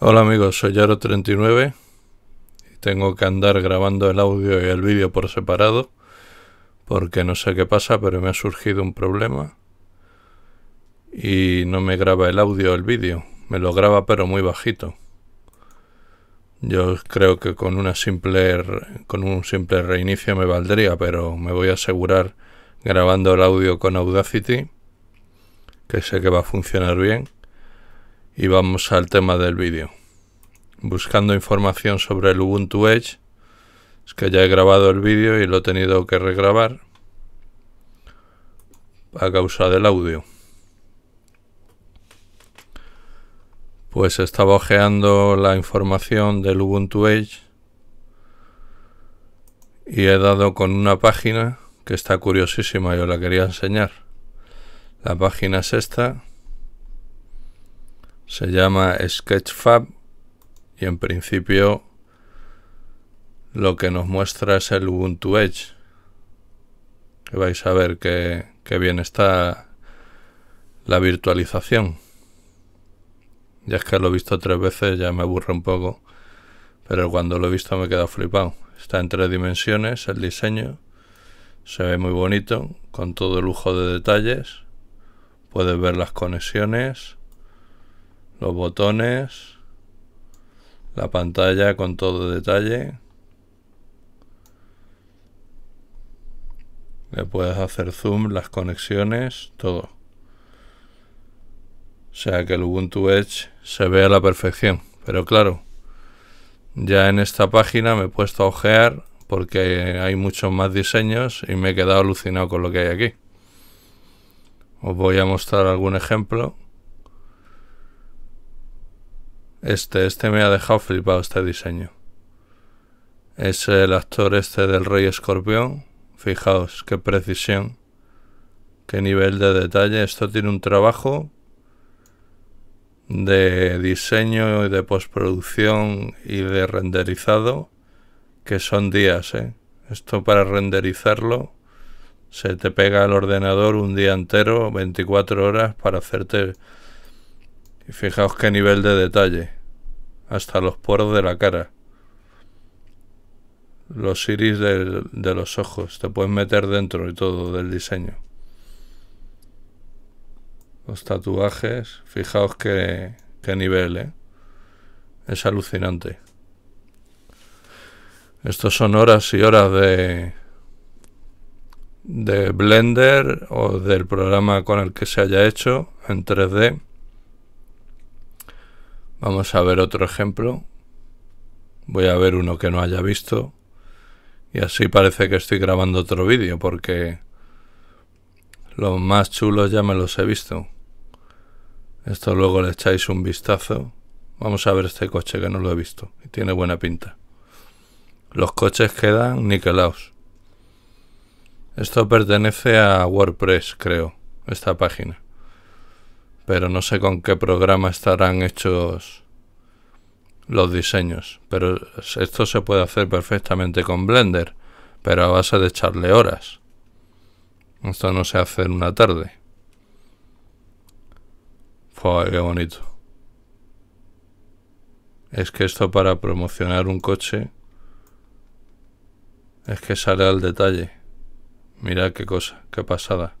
Hola amigos, soy Yaro39 y tengo que andar grabando el audio y el vídeo por separado porque no sé qué pasa pero me ha surgido un problema y no me graba el audio o el vídeo, me lo graba pero muy bajito. Yo creo que con una simple con un simple reinicio me valdría, pero me voy a asegurar grabando el audio con Audacity que sé que va a funcionar bien y vamos al tema del vídeo. Buscando información sobre el Ubuntu Edge. Es que ya he grabado el vídeo y lo he tenido que regrabar. A causa del audio. Pues estaba ojeando la información del Ubuntu Edge. Y he dado con una página que está curiosísima, yo la quería enseñar. La página es esta se llama Sketchfab y en principio lo que nos muestra es el Ubuntu Edge que vais a ver que, bien está la virtualización ya es que lo he visto tres veces ya me aburre un poco pero cuando lo he visto me he quedado flipado está en tres dimensiones el diseño se ve muy bonito con todo el lujo de detalles puedes ver las conexiones los botones, la pantalla con todo detalle. Le puedes hacer zoom, las conexiones, todo. O sea que el Ubuntu Edge se ve a la perfección. Pero claro, ya en esta página me he puesto a ojear porque hay muchos más diseños y me he quedado alucinado con lo que hay aquí. Os voy a mostrar algún ejemplo. Este, este me ha dejado flipado este diseño. Es el actor este del Rey Escorpión. Fijaos, qué precisión. Qué nivel de detalle. Esto tiene un trabajo de diseño y de postproducción y de renderizado que son días, ¿eh? Esto para renderizarlo se te pega al ordenador un día entero, 24 horas, para hacerte y fijaos qué nivel de detalle. Hasta los poros de la cara. Los iris de, los ojos. Te puedes meter dentro y todo del diseño. Los tatuajes. Fijaos qué, nivel, ¿eh? Es alucinante. Estos son horas y horas de, de Blender o del programa con el que se haya hecho en 3D Vamos a ver otro ejemplo. Voy a ver uno que no haya visto. Y así parece que estoy grabando otro vídeo porque los más chulos ya me los he visto. Esto luego le echáis un vistazo. Vamos a ver este coche que no lo he visto y tiene buena pinta. Los coches quedan niquelados. Esto pertenece a WordPress, creo, esta página pero no sé con qué programa estarán hechos los diseños. Pero esto se puede hacer perfectamente con Blender, pero a base de echarle horas. Esto no se hace en una tarde. qué bonito. Es que esto para promocionar un coche es que sale al detalle. Mira qué cosa, qué pasada.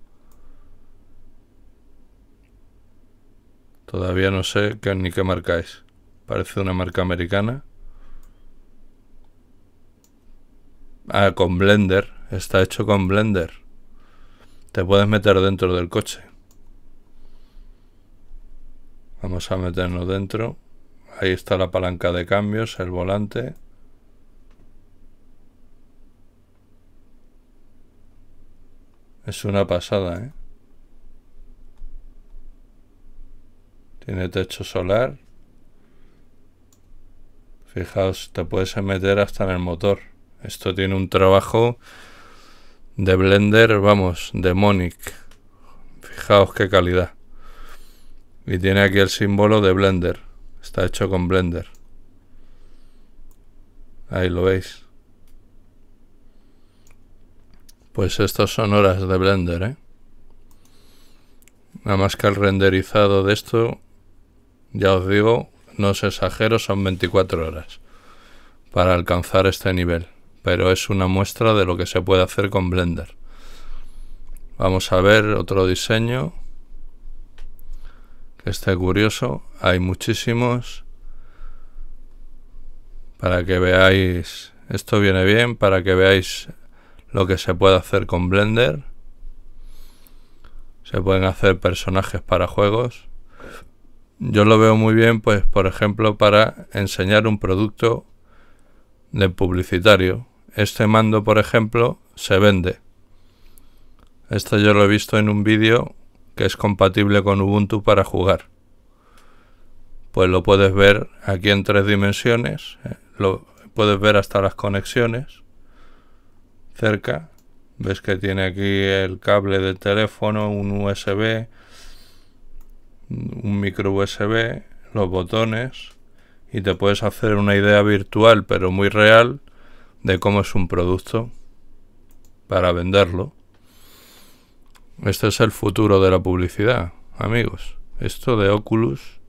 Todavía no sé qué, ni qué marca es. Parece una marca americana. Ah, con Blender. Está hecho con Blender. Te puedes meter dentro del coche. Vamos a meternos dentro. Ahí está la palanca de cambios, el volante. Es una pasada, ¿eh? tiene techo solar. Fijaos, te puedes meter hasta en el motor. Esto tiene un trabajo de Blender, vamos, de Mónic. Fijaos qué calidad. Y tiene aquí el símbolo de Blender. Está hecho con Blender. Ahí lo veis. Pues estas son horas de Blender, ¿eh? Nada más que el renderizado de esto ya os digo, no os exagero, son 24 horas para alcanzar este nivel, pero es una muestra de lo que se puede hacer con Blender. Vamos a ver otro diseño que esté curioso, hay muchísimos para que veáis, esto viene bien para que veáis lo que se puede hacer con Blender. Se pueden hacer personajes para juegos. Yo lo veo muy bien, pues, por ejemplo, para enseñar un producto de publicitario. Este mando, por ejemplo, se vende. Esto yo lo he visto en un vídeo que es compatible con Ubuntu para jugar. Pues lo puedes ver aquí en tres dimensiones. Eh, lo puedes ver hasta las conexiones. Cerca. Ves que tiene aquí el cable de teléfono, un USB, un micro USB, los botones y te puedes hacer una idea virtual pero muy real de cómo es un producto para venderlo. Este es el futuro de la publicidad, amigos. Esto de Oculus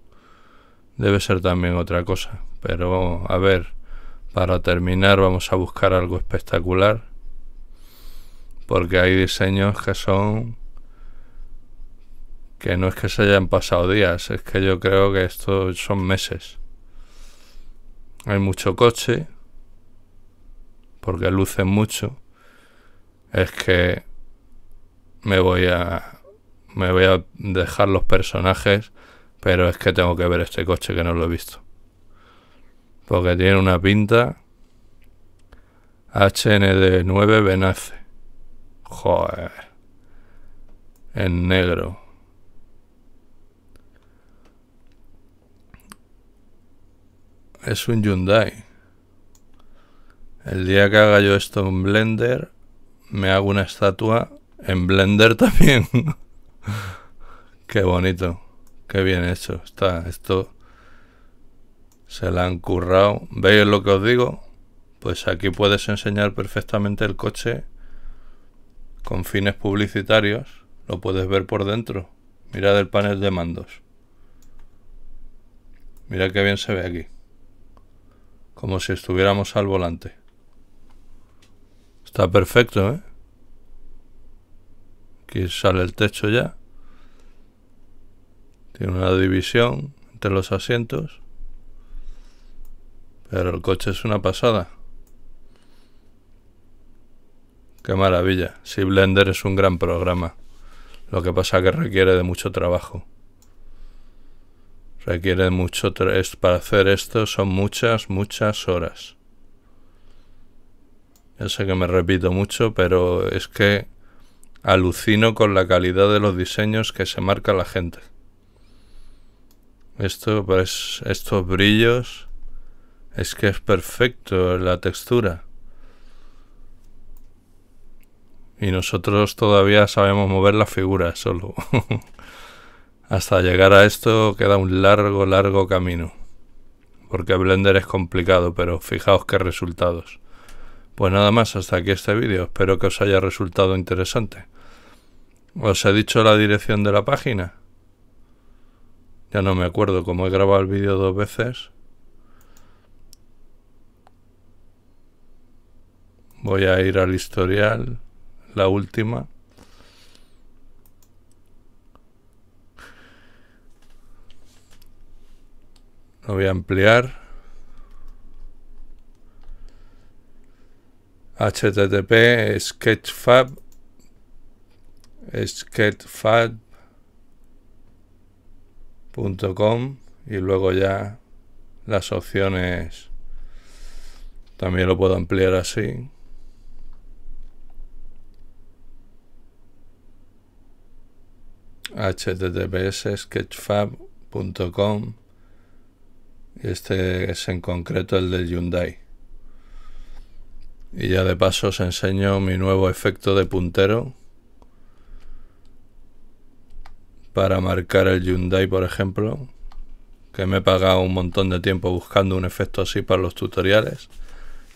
debe ser también otra cosa. Pero a ver, para terminar vamos a buscar algo espectacular. Porque hay diseños que son que no es que se hayan pasado días, es que yo creo que estos son meses. Hay mucho coche, porque lucen mucho. Es que me voy a me voy a dejar los personajes, pero es que tengo que ver este coche que no lo he visto. Porque tiene una pinta HND9 Benace. Joder. En negro. es un Hyundai. El día que haga yo esto en Blender, me hago una estatua en Blender también. qué bonito, qué bien hecho. Está, esto se la han currado. ¿Veis lo que os digo? Pues aquí puedes enseñar perfectamente el coche con fines publicitarios. Lo puedes ver por dentro. Mirad el panel de mandos. Mira qué bien se ve aquí como si estuviéramos al volante. Está perfecto, ¿eh? Aquí sale el techo ya. Tiene una división entre los asientos. Pero el coche es una pasada. Qué maravilla. Si Blender es un gran programa. Lo que pasa que requiere de mucho trabajo. Requiere mucho para hacer esto son muchas, muchas horas. Ya sé que me repito mucho, pero es que alucino con la calidad de los diseños que se marca la gente. Esto, pues, estos brillos, es que es perfecto la textura. Y nosotros todavía sabemos mover la figura solo. Hasta llegar a esto queda un largo, largo camino. Porque Blender es complicado, pero fijaos qué resultados. Pues nada más, hasta aquí este vídeo. Espero que os haya resultado interesante. ¿Os he dicho la dirección de la página? Ya no me acuerdo, como he grabado el vídeo dos veces. Voy a ir al historial, la última. voy a ampliar. http sketchfab sketchfab.com y luego ya las opciones también lo puedo ampliar así https sketchfab.com este es en concreto el del Hyundai. Y ya de paso os enseño mi nuevo efecto de puntero para marcar el Hyundai, por ejemplo, que me he pagado un montón de tiempo buscando un efecto así para los tutoriales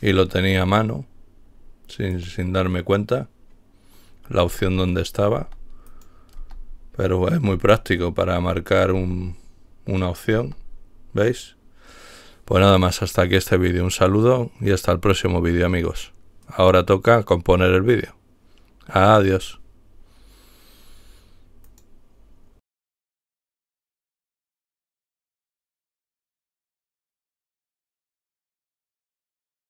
y lo tenía a mano sin, sin darme cuenta la opción donde estaba. Pero es muy práctico para marcar un, una opción, ¿veis? Pues nada más, hasta aquí este vídeo. Un saludo y hasta el próximo vídeo, amigos. Ahora toca componer el vídeo. Adiós.